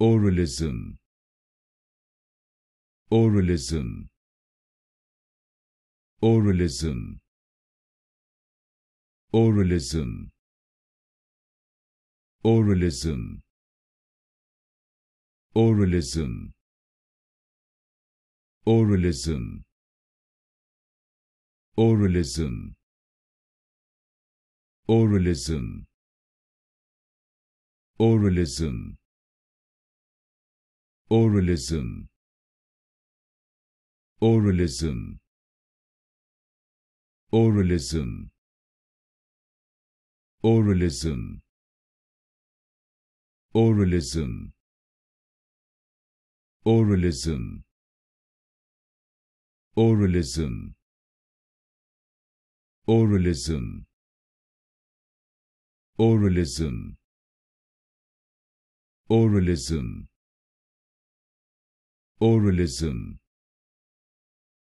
Oralism Oralism Oralism Oralism Oralism Oralism Oralism Oralism Oralism Oralism Oralism Oralism Oralism Oralism Oralism Oralism Oralism Oralism Oralism Oralism oralism